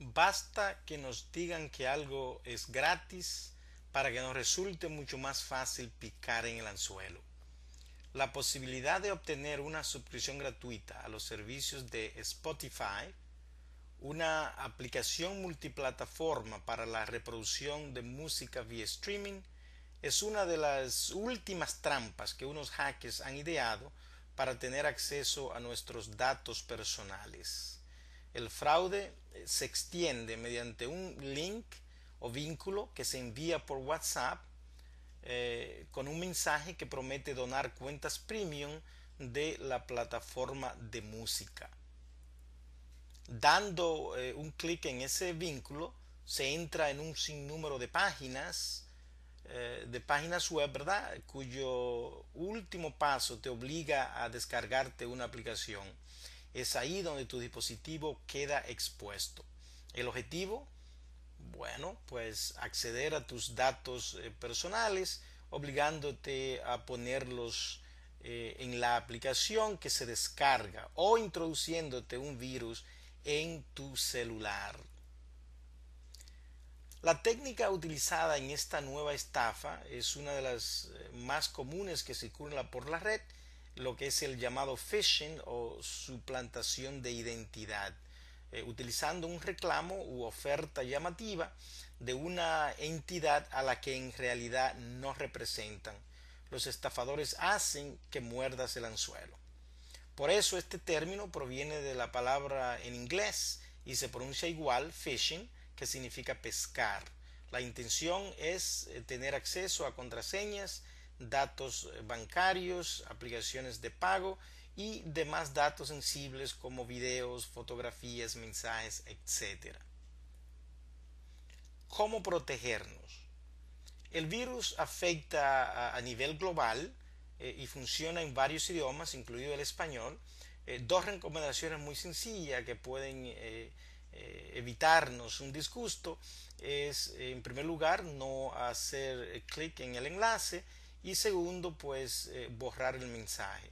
Basta que nos digan que algo es gratis para que nos resulte mucho más fácil picar en el anzuelo. La posibilidad de obtener una suscripción gratuita a los servicios de Spotify, una aplicación multiplataforma para la reproducción de música vía streaming, es una de las últimas trampas que unos hackers han ideado para tener acceso a nuestros datos personales el fraude eh, se extiende mediante un link o vínculo que se envía por WhatsApp eh, con un mensaje que promete donar cuentas premium de la plataforma de música. Dando eh, un clic en ese vínculo se entra en un sinnúmero de páginas de páginas web, ¿verdad? Cuyo último paso te obliga a descargarte una aplicación es ahí donde tu dispositivo queda expuesto. El objetivo, bueno, pues acceder a tus datos eh, personales obligándote a ponerlos eh, en la aplicación que se descarga o introduciéndote un virus en tu celular. La técnica utilizada en esta nueva estafa es una de las eh, más comunes que circula por la red lo que es el llamado phishing o suplantación de identidad, eh, utilizando un reclamo u oferta llamativa de una entidad a la que en realidad no representan. Los estafadores hacen que muerdas el anzuelo. Por eso este término proviene de la palabra en inglés y se pronuncia igual phishing, que significa pescar. La intención es eh, tener acceso a contraseñas datos eh, bancarios, aplicaciones de pago y demás datos sensibles como videos, fotografías, mensajes, etc. ¿Cómo protegernos? El virus afecta a, nivel global eh, y funciona en varios idiomas, incluido el español. Eh, dos recomendaciones muy sencillas que pueden evitarnos un disgusto es, en primer lugar, no hacer clic en el enlace y segundo, pues eh, borrar el mensaje.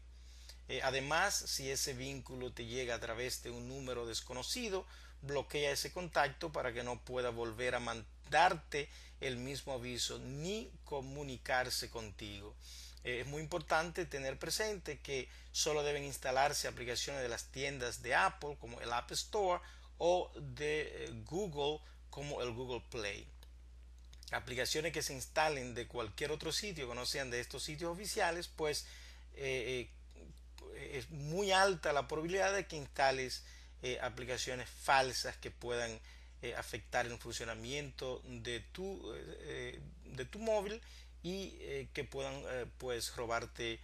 Eh, además, si ese vínculo te llega a través de un número desconocido, bloquea ese contacto para que no pueda volver a mandarte el mismo aviso ni comunicarse contigo. Eh, es muy importante tener presente que solo deben instalarse aplicaciones de las tiendas de Apple como el App Store o de Google como el Google Play aplicaciones que se instalen de cualquier otro sitio que no sean de estos sitios oficiales, pues eh, eh, es muy alta la probabilidad de que instales eh, aplicaciones falsas que puedan afectar el funcionamiento de tu, de tu móvil y que puedan pues robarte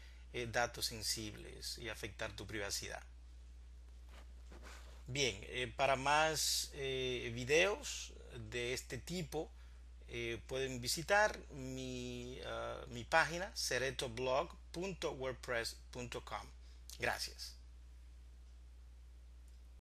datos sensibles y afectar tu privacidad. Bien, para más videos de este tipo, eh, pueden visitar mi, ah, mi página seretoblog.wordpress.com. Gracias.